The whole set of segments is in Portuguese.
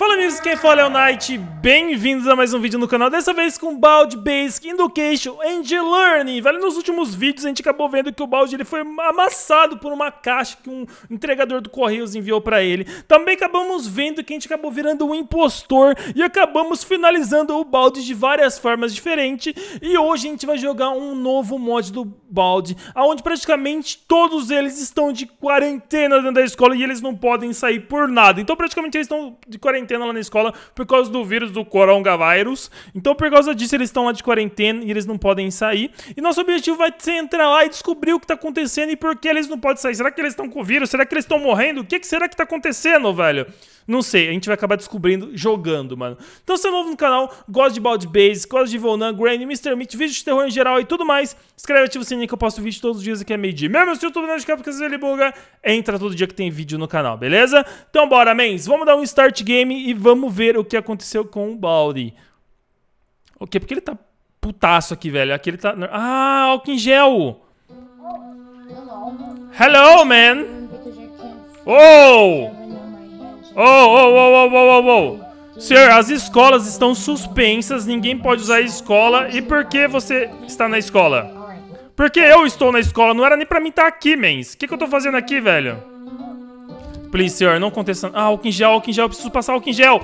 Fala amigos, quem fala é o Knight, bem-vindos a mais um vídeo no canal, dessa vez com Bald, Basic, Inducation and Learning. Velho, nos últimos vídeos a gente acabou vendo que o Bald ele foi amassado por uma caixa que um entregador do Correios enviou pra ele. Também acabamos vendo que a gente acabou virando um impostor e acabamos finalizando o Bald de várias formas diferentes. E hoje a gente vai jogar um novo mod do Bald, onde praticamente todos eles estão de quarentena dentro da escola e eles não podem sair por nada. Então praticamente eles estão de quarentena quarentena lá na escola por causa do vírus do coronavírus. Então, por causa disso, eles estão lá de quarentena e eles não podem sair. E nosso objetivo vai ser entrar lá e descobrir o que tá acontecendo e por que eles não podem sair. Será que eles estão com o vírus? Será que eles estão morrendo? O que, que será que tá acontecendo, velho? Não sei, a gente vai acabar descobrindo jogando, mano. Então, se é novo no canal, gosta de Bald Base, gosta de Volnan, Granny, Mr. Meat, vídeos de terror em geral e tudo mais, escreve ativa o sininho que eu posto vídeo todos os dias aqui é meio-dia. Mesmo se o YouTube não ficar é porque você buga, entra todo dia que tem vídeo no canal, beleza? Então bora, mens, vamos dar um start game e vamos ver o que aconteceu com o Baldi. O quê? Porque ele tá putaço aqui, velho. Aqui ele tá... Ah, álcool em gel! Hello, man! Oh! Oh, oh, oh, oh, oh, oh, oh! Senhor, as escolas estão suspensas, ninguém pode usar a escola. E por que você está na escola? Porque eu estou na escola, não era nem pra mim estar tá aqui, mens. O que, que eu tô fazendo aqui, velho? Please, senhor, não contestando. Ah, álcool em gel, álcool em gel, eu preciso passar álcool em gel.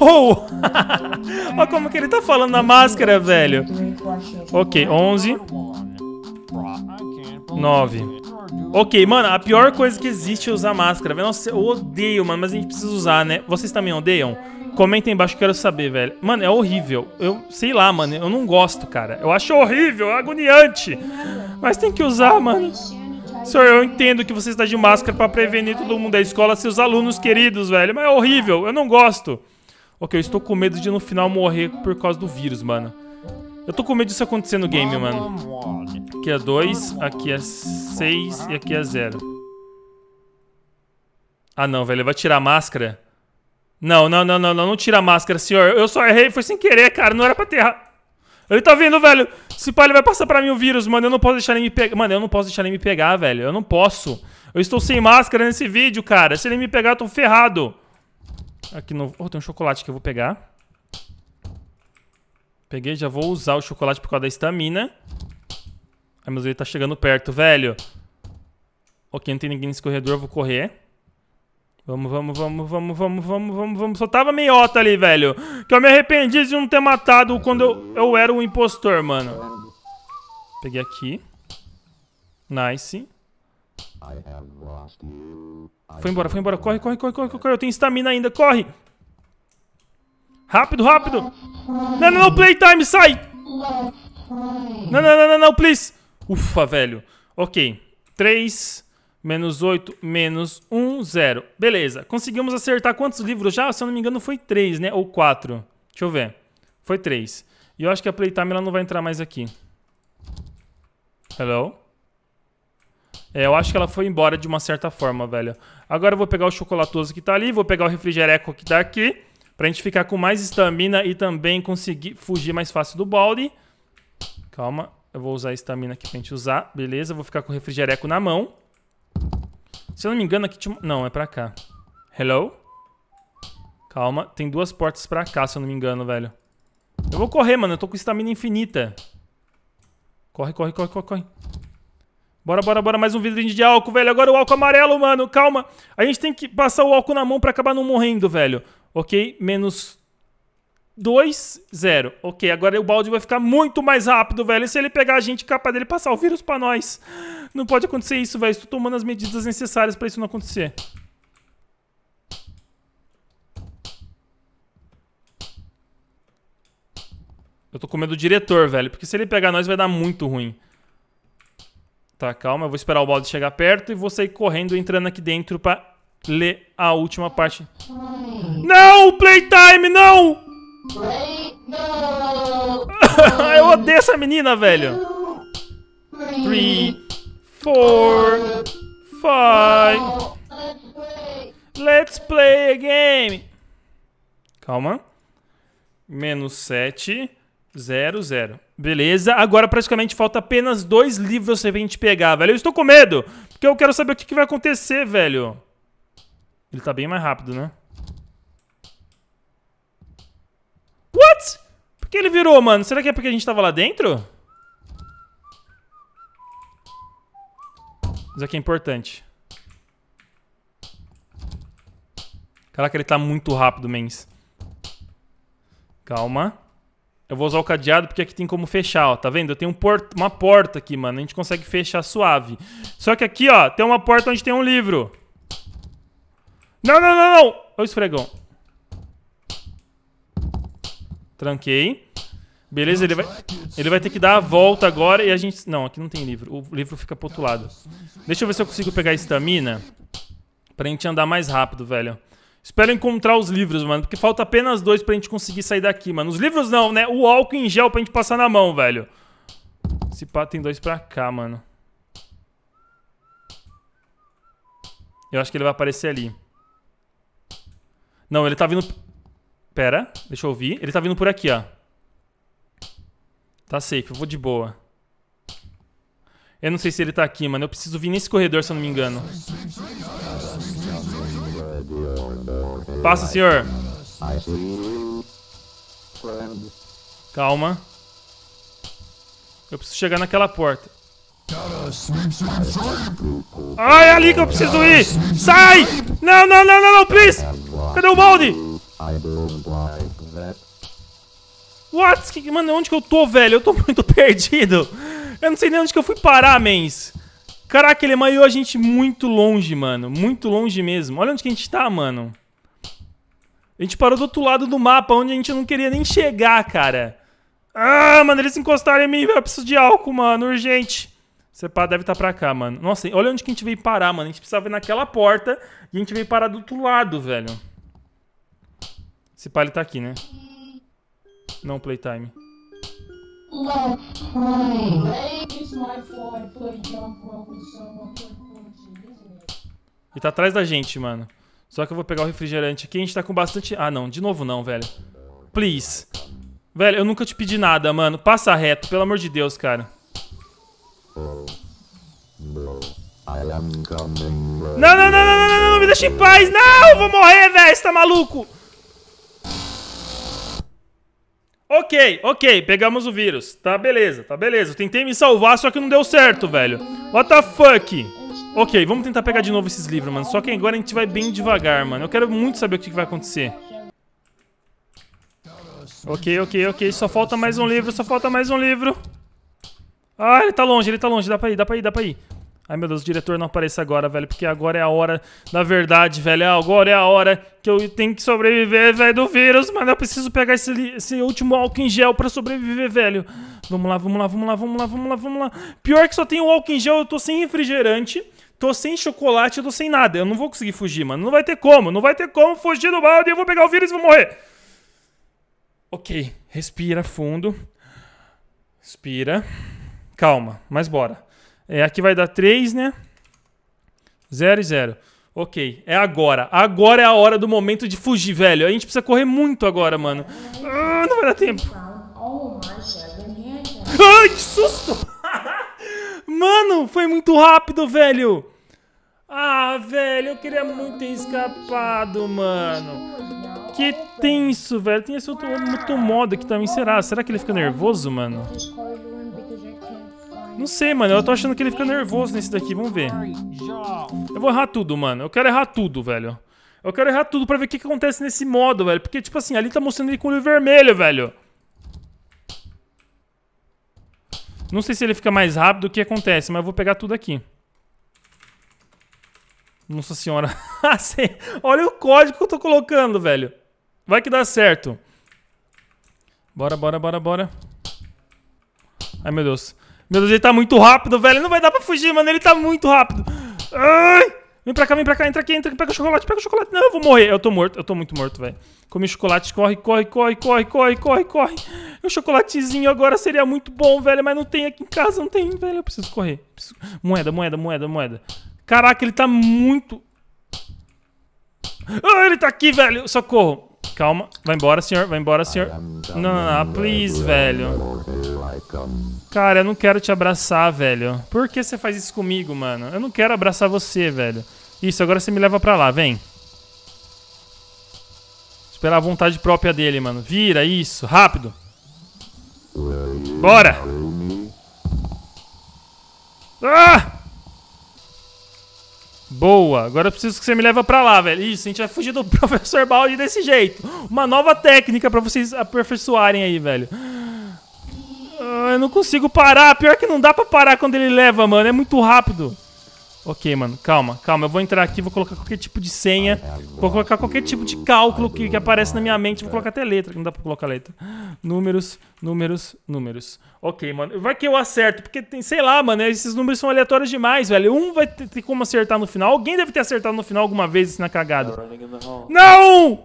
Oh! Olha como que ele tá falando na máscara, velho. Ok, 11. 9. Ok, mano, a pior coisa que existe é usar máscara, Nossa, eu odeio, mano, mas a gente precisa usar, né? Vocês também odeiam? Comenta aí embaixo que eu quero saber, velho. Mano, é horrível. Eu sei lá, mano, eu não gosto, cara. Eu acho horrível, é agoniante. Mas tem que usar, mano. Senhor, eu entendo que você está de máscara para prevenir todo mundo da escola, seus alunos queridos, velho. Mas é horrível, eu não gosto. Ok, eu estou com medo de no final morrer por causa do vírus, mano. Eu tô com medo disso acontecer no game, mano. Aqui é 2, aqui é 6 e aqui é 0. Ah, não, velho. vai tirar a máscara? Não, não, não, não, não. Não tira a máscara, senhor. Eu só errei, foi sem querer, cara. Não era pra ter... Ele tá vindo, velho. Esse pai vai passar pra mim o vírus, mano. Eu não posso deixar ele me pegar. Mano, eu não posso deixar ele me pegar, velho. Eu não posso. Eu estou sem máscara nesse vídeo, cara. Se ele me pegar, eu tô ferrado. Aqui no... Oh, tem um chocolate que eu vou pegar. Peguei, já vou usar o chocolate por causa da estamina. Ai, mas ele tá chegando perto, velho. Ok, não tem ninguém nesse corredor, eu vou correr. Vamos, vamos, vamos, vamos, vamos, vamos, vamos, vamos. Só tava meiota ali, velho. Que eu me arrependi de não ter matado quando eu, eu era o um impostor, mano. Peguei aqui. Nice. Foi embora, foi embora. Corre, corre, corre, corre, corre. Eu tenho estamina ainda. Corre. Rápido, rápido. Não, não, não. Playtime, sai. Não, não, não, não, não, please. Ufa, velho. Ok. Três... Menos 8, menos 1, 0. Beleza. Conseguimos acertar quantos livros já? Se eu não me engano, foi 3, né? Ou 4. Deixa eu ver. Foi 3. E eu acho que a Playtime ela não vai entrar mais aqui. Hello? É, eu acho que ela foi embora de uma certa forma, velho. Agora eu vou pegar o chocolatoso que tá ali, vou pegar o refrigereco que tá aqui, pra gente ficar com mais estamina e também conseguir fugir mais fácil do balde. Calma, eu vou usar a estamina aqui pra gente usar, beleza? Vou ficar com o refrigereco na mão. Se eu não me engano, aqui tinha... Não, é pra cá. Hello? Calma, tem duas portas pra cá, se eu não me engano, velho. Eu vou correr, mano. Eu tô com estamina infinita. Corre, corre, corre, corre, corre. Bora, bora, bora. Mais um vidrinho de álcool, velho. Agora o álcool amarelo, mano. Calma. A gente tem que passar o álcool na mão pra acabar não morrendo, velho. Ok? Menos 2, 0. Ok, agora o balde vai ficar muito mais rápido, velho. E se ele pegar a gente, capa dele passar o vírus pra nós. Não pode acontecer isso, velho. Estou tomando as medidas necessárias pra isso não acontecer. Eu tô com medo do diretor, velho. Porque se ele pegar nós, vai dar muito ruim. Tá, calma. Eu vou esperar o balde chegar perto e vou sair correndo, entrando aqui dentro pra ler a última parte. Não, playtime, não! Eu odeio essa menina, velho. Three, four, five. Let's play a game. Calma. Menos sete, zero, zero. Beleza, agora praticamente falta apenas dois livros pra gente pegar, velho. Eu estou com medo, porque eu quero saber o que, que vai acontecer, velho. Ele tá bem mais rápido, né? virou, mano? Será que é porque a gente tava lá dentro? Isso aqui é importante. Caraca, ele tá muito rápido, mens. Calma. Eu vou usar o cadeado porque aqui tem como fechar, ó. Tá vendo? Eu tenho um uma porta aqui, mano. A gente consegue fechar suave. Só que aqui, ó, tem uma porta onde tem um livro. Não, não, não, não! Olha o esfregão. Tranquei. Beleza? Ele vai, ele vai ter que dar a volta agora e a gente... Não, aqui não tem livro. O livro fica pro outro lado. Deixa eu ver se eu consigo pegar a estamina pra gente andar mais rápido, velho. Espero encontrar os livros, mano, porque falta apenas dois pra gente conseguir sair daqui, mano. Os livros não, né? O álcool em gel pra gente passar na mão, velho. Esse pá tem dois pra cá, mano. Eu acho que ele vai aparecer ali. Não, ele tá vindo... Pera, deixa eu ouvir. Ele tá vindo por aqui, ó. Tá safe, eu vou de boa. Eu não sei se ele tá aqui, mano. Eu preciso vir nesse corredor, se eu não me engano. Passa, senhor. Calma. Eu preciso chegar naquela porta. Ai, é ali que eu preciso ir! Sai! Não, não, não, não, não, please! Cadê o balde? I don't like that. What? Que, mano, onde que eu tô, velho? Eu tô muito perdido. Eu não sei nem onde que eu fui parar, mens. Caraca, ele maiou a gente muito longe, mano. Muito longe mesmo. Olha onde que a gente tá, mano. A gente parou do outro lado do mapa, onde a gente não queria nem chegar, cara. Ah, mano, eles encostaram em mim, velho. Eu preciso de álcool, mano. Urgente. Você pá, deve estar tá pra cá, mano. Nossa, olha onde que a gente veio parar, mano. A gente precisava ir naquela porta e a gente veio parar do outro lado, velho. Esse pá, ele tá aqui, né? Não playtime. Ele tá atrás da gente, mano. Só que eu vou pegar o refrigerante aqui. A gente tá com bastante... Ah, não. De novo não, velho. Please. Velho, eu nunca te pedi nada, mano. Passa reto, pelo amor de Deus, cara. Não, não, não, não, não, não, não. Me deixa em paz. Não, vou morrer, velho. Você tá maluco? Ok, ok, pegamos o vírus. Tá beleza, tá beleza. Eu tentei me salvar, só que não deu certo, velho. What the fuck? Ok, vamos tentar pegar de novo esses livros, mano. Só que agora a gente vai bem devagar, mano. Eu quero muito saber o que vai acontecer. Ok, ok, ok. Só falta mais um livro, só falta mais um livro. Ah, ele tá longe, ele tá longe. Dá pra ir, dá pra ir, dá pra ir. Ai meu Deus, o diretor não apareça agora, velho, porque agora é a hora da verdade, velho. Agora é a hora que eu tenho que sobreviver, velho, do vírus, mas eu preciso pegar esse, esse último álcool em gel para sobreviver, velho. Vamos lá, vamos lá, vamos lá, vamos lá, vamos lá, vamos lá. Pior que só tem o álcool em gel, eu tô sem refrigerante, tô sem chocolate, eu tô sem nada. Eu não vou conseguir fugir, mano. Não vai ter como, não vai ter como fugir do balde, eu vou pegar o vírus e vou morrer. Ok, respira fundo. Respira. Calma, mas bora. É, aqui vai dar 3, né? 0 e 0. Ok, é agora. Agora é a hora do momento de fugir, velho. A gente precisa correr muito agora, mano. Ah, não vai dar tempo. Ai, que susto! Mano, foi muito rápido, velho. Ah, velho, eu queria muito ter escapado, mano. Que tenso, velho. Tem esse outro, outro modo aqui também. Será? Será que ele fica nervoso, mano? Não sei, mano. Eu tô achando que ele fica nervoso nesse daqui. Vamos ver. Eu vou errar tudo, mano. Eu quero errar tudo, velho. Eu quero errar tudo pra ver o que, que acontece nesse modo, velho. Porque, tipo assim, ali tá mostrando ele com o olho vermelho, velho. Não sei se ele fica mais rápido, o que acontece, mas eu vou pegar tudo aqui. Nossa senhora. Ah, Olha o código que eu tô colocando, velho. Vai que dá certo. Bora, bora, bora, bora. Ai, meu Deus. Meu Deus, ele tá muito rápido, velho. Não vai dar pra fugir, mano. Ele tá muito rápido. Ai! Vem pra cá, vem pra cá, entra aqui, entra aqui, pega o chocolate, pega o chocolate. Não, eu vou morrer. Eu tô morto, eu tô muito morto, velho. Comi chocolate, corre, corre, corre, corre, corre, corre, corre. O chocolatezinho agora seria muito bom, velho, mas não tem aqui em casa, não tem, velho. Eu preciso correr. Preciso... Moeda, moeda, moeda, moeda. Caraca, ele tá muito... Ah, ele tá aqui, velho. Socorro. Calma. Vai embora, senhor. Vai embora, senhor. Não, não, não. Please, velho. Cara, eu não quero te abraçar, velho. Por que você faz isso comigo, mano? Eu não quero abraçar você, velho. Isso, agora você me leva pra lá. Vem. Esperar a vontade própria dele, mano. Vira, isso. Rápido. Bora. Ah! Boa. Agora eu preciso que você me leva para lá, velho. Isso, a gente vai fugir do professor Balde desse jeito. Uma nova técnica para vocês aperfeiçoarem aí, velho. Ah, eu não consigo parar. Pior que não dá pra parar quando ele leva, mano. É muito rápido. Ok, mano, calma, calma. Eu vou entrar aqui, vou colocar qualquer tipo de senha, ah, é vou colocar qualquer tipo de cálculo que, que aparece na minha mente, vou colocar até letra, que não dá pra colocar letra. Números, números, números. Ok, mano. Vai que eu acerto, porque tem, sei lá, mano, é, esses números são aleatórios demais, velho. Um vai ter, ter como acertar no final. Alguém deve ter acertado no final alguma vez isso na cagada. Não!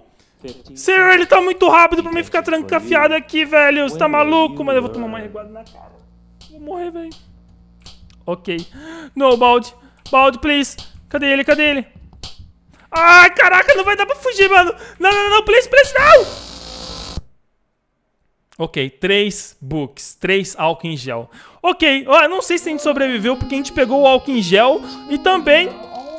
Senhor, ele tá muito rápido pra mim ficar trancafiado aqui, velho. Você tá maluco? Mano, eu vou tomar uma reguada na cara. Vou morrer, velho. Ok. No, balde. Balde, please. Cadê ele? Cadê ele? Ai, caraca, não vai dar pra fugir, mano. Não, não, não, please, please, não! Ok, três books, três álcool em gel. Ok, eu não sei se a gente sobreviveu porque a gente pegou o álcool em gel e também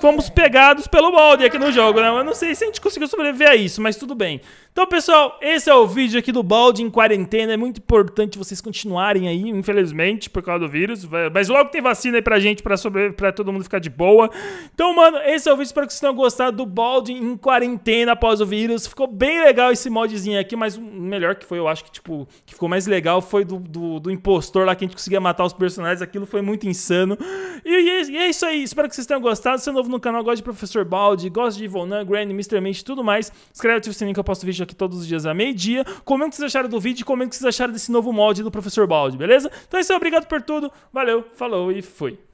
fomos pegados pelo molde aqui no jogo, né? Eu não sei se a gente conseguiu sobreviver a isso, mas tudo bem. Então, pessoal, esse é o vídeo aqui do balde em quarentena. É muito importante vocês continuarem aí, infelizmente, por causa do vírus. Mas logo tem vacina aí pra gente, pra, sobreviver, pra todo mundo ficar de boa. Então, mano, esse é o vídeo. Espero que vocês tenham gostado do balde em quarentena após o vírus. Ficou bem legal esse modzinho aqui, mas melhor que foi, eu acho que, tipo, que ficou mais legal foi do, do, do impostor lá que a gente conseguia matar os personagens. Aquilo foi muito insano. E, e, e, é isso aí. Espero que vocês tenham gostado. Se é novo no canal, gosta de Professor Baldi, gosta de Ivonan, Granny, Mr. Mente e tudo mais, inscreve-se no sininho que eu posto vídeo aqui todos os dias à meio-dia. Comenta o que vocês acharam do vídeo e comenta o que vocês acharam desse novo molde do Professor Baldi, beleza? Então é isso aí. Obrigado por tudo. Valeu, falou e fui.